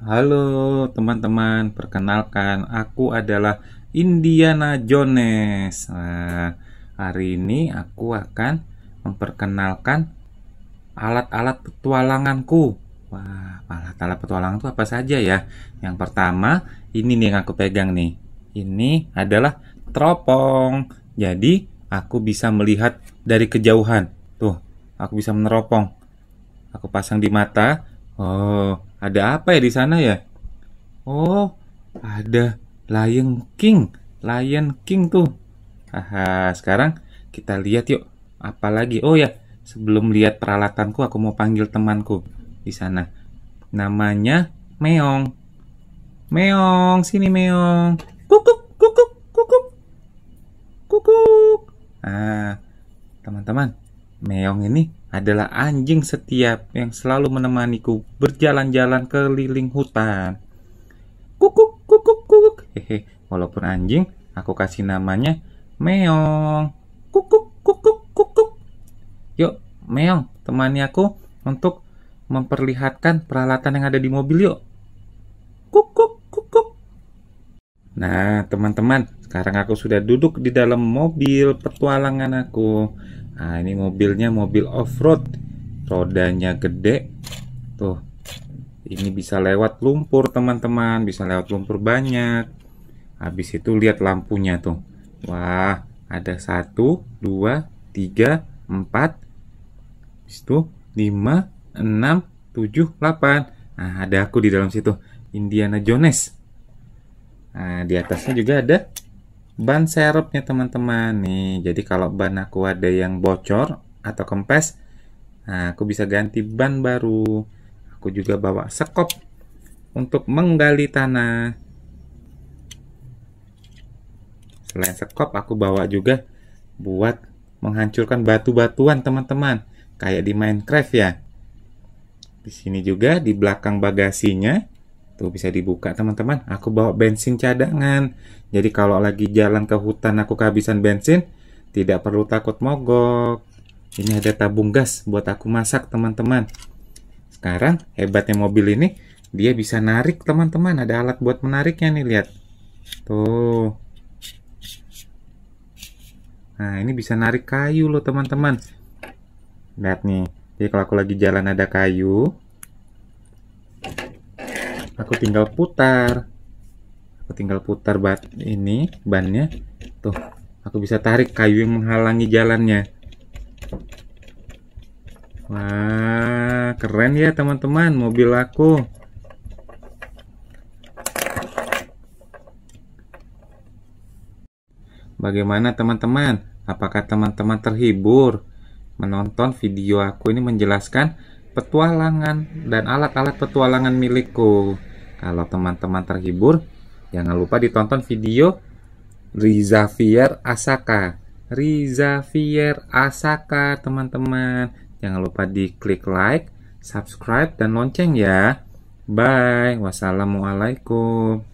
Halo teman-teman, perkenalkan aku adalah Indiana Jones. Nah, hari ini aku akan memperkenalkan alat-alat petualanganku. Wah, alat-alat petualangan itu apa saja ya? Yang pertama, ini nih yang aku pegang nih. Ini adalah teropong. Jadi, aku bisa melihat dari kejauhan. Tuh, aku bisa meneropong. Aku pasang di mata, Oh, ada apa ya di sana ya? Oh, ada Lion King. Lion King tuh. Haha, sekarang kita lihat yuk. Apalagi, oh ya, sebelum lihat peralatanku, aku mau panggil temanku di sana. Namanya Meong. Meong, sini Meong. Kukuk, kukuk, kukuk. Kukuk. Ah, teman-teman, Meong ini adalah anjing setiap yang selalu menemaniku berjalan-jalan keliling hutan. Kukuk, kukuk, kukuk. Hehe, walaupun anjing, aku kasih namanya Meong. Kukuk, kukuk, kukuk. Yuk, Meong, temani aku untuk memperlihatkan peralatan yang ada di mobil yuk. Kukuk, kukuk. Nah, teman-teman, sekarang aku sudah duduk di dalam mobil petualangan aku. Nah ini mobilnya mobil off-road Rodanya gede Tuh Ini bisa lewat lumpur teman-teman Bisa lewat lumpur banyak Habis itu lihat lampunya tuh Wah ada 1, 2, 3, 4 Habis itu 5, 6, 7, 8 Nah ada aku di dalam situ Indiana Jones Nah di atasnya juga ada ban serepnya teman-teman nih. Jadi kalau ban aku ada yang bocor atau kempes, nah aku bisa ganti ban baru. Aku juga bawa sekop untuk menggali tanah. Selain sekop, aku bawa juga buat menghancurkan batu-batuan teman-teman, kayak di Minecraft ya. Di sini juga di belakang bagasinya Tuh bisa dibuka teman-teman. Aku bawa bensin cadangan. Jadi kalau lagi jalan ke hutan aku kehabisan bensin, tidak perlu takut mogok. Ini ada tabung gas buat aku masak teman-teman. Sekarang hebatnya mobil ini, dia bisa narik teman-teman. Ada alat buat menariknya nih, lihat. Tuh. Nah, ini bisa narik kayu loh teman-teman. Lihat nih. Jadi kalau aku lagi jalan ada kayu, aku tinggal putar aku tinggal putar bat ini bannya tuh aku bisa tarik kayu yang menghalangi jalannya wah keren ya teman-teman mobil aku bagaimana teman-teman apakah teman-teman terhibur menonton video aku ini menjelaskan petualangan dan alat-alat petualangan milikku kalau teman-teman terhibur, jangan lupa ditonton video Rizavier Asaka. Rizavier Asaka, teman-teman. Jangan lupa diklik like, subscribe, dan lonceng ya. Bye. Wassalamualaikum.